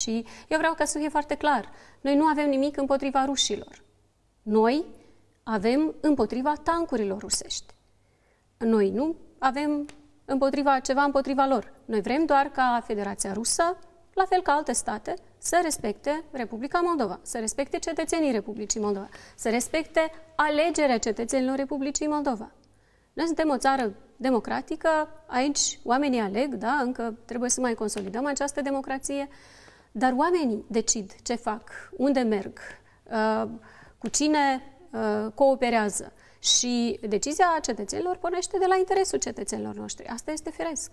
Și eu vreau ca să fie foarte clar. Noi nu avem nimic împotriva rușilor. Noi avem împotriva tancurilor rusești. Noi nu avem împotriva ceva împotriva lor. Noi vrem doar ca Federația Rusă, la fel ca alte state, să respecte Republica Moldova, să respecte cetățenii Republicii Moldova, să respecte alegerea cetățenilor Republicii Moldova. Noi suntem o țară democratică, aici oamenii aleg, da, încă trebuie să mai consolidăm această democrație, dar oamenii decid ce fac, unde merg, uh, cu cine uh, cooperează. Și decizia cetățenilor pornește de la interesul cetățenilor noștri. Asta este firesc.